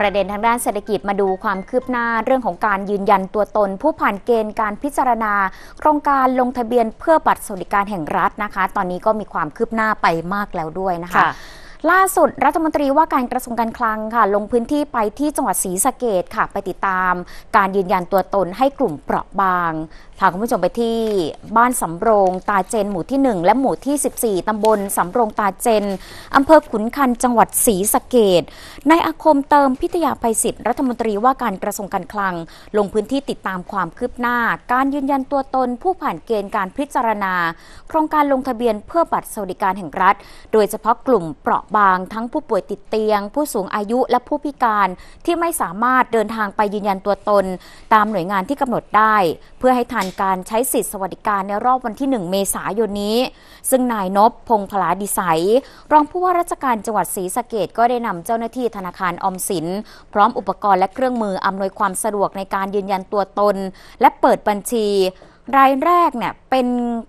ประเด็นทางด้านเศรษฐกิจมาดูความคืบหน้าเรื่องของการยืนยันตัวตนผู้ผ่านเกณฑ์การพิจารณาโครงการลงทะเบียนเพื่อบัตรสวัสดิการแห่งรัฐนะคะ ตอนนี้ก็มีความคืบหน้าไปมากแล้วด้วยนะคะคะล่าสุดรัฐมนตรีว่าการกระทรวงการคลังค่ะ ลงพื้นที่ไปที่จังหวัดศรีสะเกดค่ะไปติดตาม การยืนยันตัวตนให้กลุ่มเปราะบางพาคุณผู้ชมไปที่บ้านสำโรง ตาเจนหมู่ที่ 1 และหมู่ที่ 14ตำบลสำโรงตาเจนอำเภอขุนคัน จังหวัดศรีสะเกดนายอาคมเติมพิทยาภัยศิษย์รัฐมนตรีว่าการกระทรวงการคลัง ลงพื้นที่ติดตามความคืบหน้า การยืนยันตัวตนผู้ผ่านเกณฑ์การพิจารณา โครงการลงทะเบียนเพื่อบัตรสวัสดิการแห่งรัฐ โดยเฉพาะกลุ่มเปราะบางทั้งผู้ป่วยติดเตียง ผู้สูงอายุและผู้พิการที่ไม่สามารถเดินทางไปยืนยันตัวตน ตามหน่วยงานที่กำหนดได้ เพื่อให้ทันการใช้สิทธิสวัสดิการในรอบวันที่ 1 เมษายนนี้ ซึ่ง นายนพพงพลาดิสัย รองผู้ว่าราชการจังหวัดศรีสะเกดก็ได้นำเจ้าหน้าที่ธนาคารอมสิน พร้อมอุปกรณ์และเครื่องมืออำนวยความสะดวกในการยืนยันตัวตนและเปิดบัญชีรายแรกเนี่ยเป็น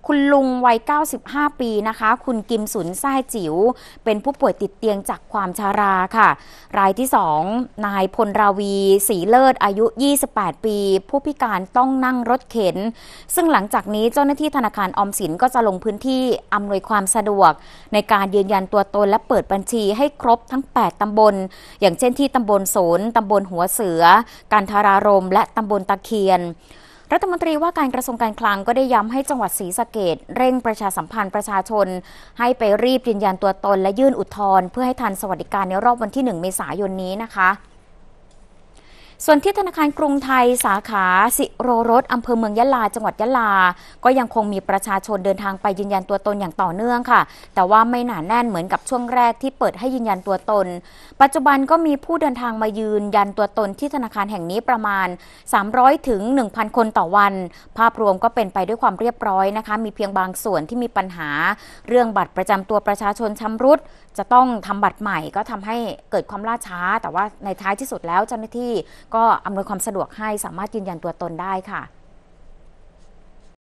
คุณลุงวัย 95 ปีนะคะ คุณกิมสุนไสยจิว๋วเป็นผู้ป่วยติดเตียงจากความชาราค่ะ รายที่ 2 นายพลราวีศรีเลิศอายุ 28 ปี ผู้พิการต้องนั่งรถเข็น ซึ่งหลังจากนี้เจ้าหน้าที่ธนาคารออมสินก็จะลงพื้นที่อำนวยความสะดวก ในการยืนยันตัวตนและเปิดบัญชีให้ครบทั้ง 8 ตำบลอย่างเช่นที่ตำบลโสนตำบลหัวเสือการทารารมและตำบลตะเคียนรัฐมนตรีว่าการกระทรวงการคลังก็ได้ย้ำให้จังหวัดศรีสะเกดเร่งประชาสัมพันธ์ประชาชน ให้ไปรีบยืนยันตัวตนและยื่นอุทธรณ์เพื่อให้ทันสวัสดิการในรอบวันที่1เมษายนนี้นะคะส่วนที่ธนาคารกรุงไทยสาขา สิโรรส อำเภอเมืองยะลาจังหวัดยะลา ก็ยังคงมีประชาชนเดินทางไปยืนยันตัวตนอย่างต่อเนื่องค่ะ แต่ว่าไม่หนาแน่นเหมือนกับช่วงแรกที่เปิดให้ยืนยันตัวตน ปัจจุบันก็มีผู้เดินทางมายืนยันตัวตนที่ธนาคารแห่งนี้ประมาณ 300 ถึง 1,000 คนต่อวัน ภาพรวมก็เป็นไปด้วยความเรียบร้อยนะคะ มีเพียงบางส่วนที่มีปัญหา เรื่องบัตรประจำตัวประชาชนชำรุด จะต้องทำบัตรใหม่ ก็ทำให้เกิดความล่าช้า แต่ว่าในท้ายที่สุดแล้วเจ้าหน้าที่ก็อำนวยความสะดวกให้สามารถยืนยันตัวตนได้ค่ะ